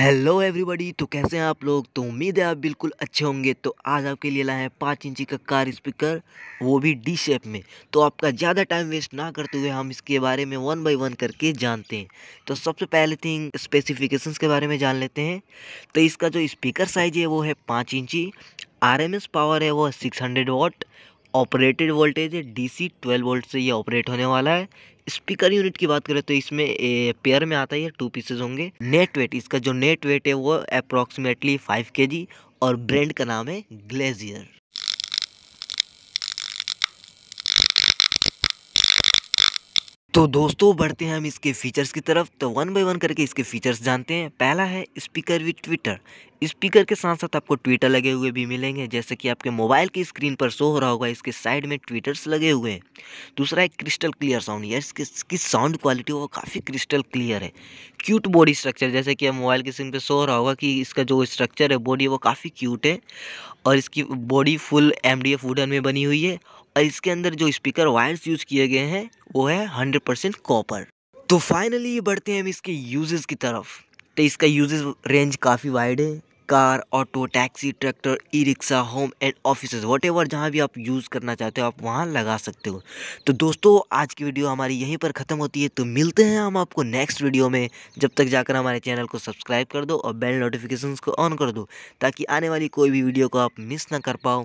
hello everybody तो कैसे हैं आप लोग तो उम्मीद है आप बिल्कुल अच्छे होंगे तो आज आपके लिए लाए हैं पाँच इंची का कार स्पीकर वो भी डी शेप में तो आपका ज़्यादा टाइम वेस्ट ना करते हुए हम इसके बारे में वन बाय वन करके जानते हैं तो सबसे पहले थिंग स्पेसिफिकेशंस के बारे में जान लेते हैं तो इसका जो स्पीकर साइज है वो है पाँच इंची आर पावर है वो six hundred watt operated voltage है डीसी 12 वोल्ट से ये ऑपरेट होने वाला है स्पीकर यूनिट की बात करें तो इसमें पेयर में आता है टू पीसेज होंगे नेट वेट इसका जो नेट वेट है वो अप्रॉक्सीमेटली फाइव के और ब्रांड का नाम है ग्लेजियर तो दोस्तों बढ़ते हैं हम इसके फीचर्स की तरफ तो वन बाय वन करके इसके फीचर्स जानते हैं पहला है स्पीकर विथ ट्विटर स्पीकर के साथ साथ आपको ट्विटर लगे हुए भी मिलेंगे जैसे कि आपके मोबाइल की स्क्रीन पर शो हो रहा होगा इसके साइड में ट्विटर्स लगे हुए हैं दूसरा है क्रिस्टल क्लियर साउंड यार इसके इसकी साउंड क्वालिटी वो काफ़ी क्रिस्टल क्लियर है क्यूट बॉडी स्ट्रक्चर जैसे कि आप मोबाइल की स्क्रीन पर शो हो रहा होगा कि इसका जो स्ट्रक्चर है बॉडी वो काफ़ी क्यूट है और इसकी body full M D wooden में बनी हुई है इसके अंदर जो स्पीकर वायर्स यूज़ किए गए हैं वो है हंड्रेड परसेंट कॉपर तो फाइनली ये बढ़ते हैं हम इसके यूजेस की तरफ तो इसका यूजेस रेंज काफ़ी वाइड है car auto taxi tractor E rickshaw home and office whatever जहाँ भी आप यूज़ करना चाहते हो आप वहाँ लगा सकते हो तो दोस्तों आज की वीडियो हमारी यहीं पर ख़त्म होती है तो मिलते हैं हम आपको नेक्स्ट वीडियो में जब तक जाकर हमारे चैनल को सब्सक्राइब कर दो और बेल नोटिफिकेशन को ऑन कर दो ताकि आने वाली कोई भी वीडियो को आप मिस ना कर पाओ